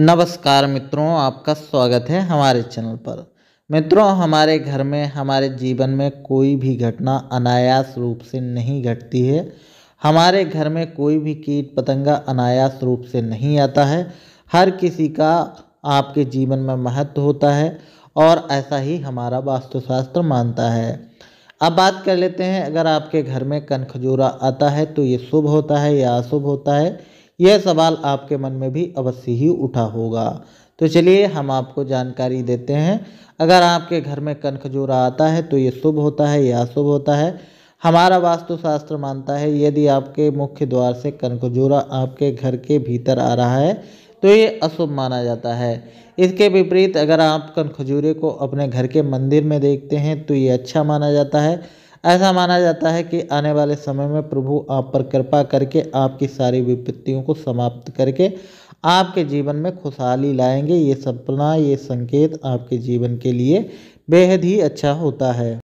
नमस्कार मित्रों आपका स्वागत है हमारे चैनल पर मित्रों हमारे घर में हमारे जीवन में कोई भी घटना अनायास रूप से नहीं घटती है हमारे घर में कोई भी कीट पतंगा अनायास रूप से नहीं आता है हर किसी का आपके जीवन में महत्व होता है और ऐसा ही हमारा वास्तुशास्त्र मानता है अब बात कर लेते हैं अगर आपके घर में कनखजूरा आता है तो ये शुभ होता है या अशुभ होता है यह सवाल आपके मन में भी अवश्य ही उठा होगा तो चलिए हम आपको जानकारी देते हैं अगर आपके घर में कनखजूरा आता है तो ये शुभ होता है या अशुभ होता है हमारा वास्तुशास्त्र मानता है यदि आपके मुख्य द्वार से कनखजूरा आपके घर के भीतर आ रहा है तो ये अशुभ माना जाता है इसके विपरीत अगर आप कनखजूरे को अपने घर के मंदिर में देखते हैं तो ये अच्छा माना जाता है ऐसा माना जाता है कि आने वाले समय में प्रभु आप पर कृपा करके आपकी सारी विपत्तियों को समाप्त करके आपके जीवन में खुशहाली लाएंगे ये सपना ये संकेत आपके जीवन के लिए बेहद ही अच्छा होता है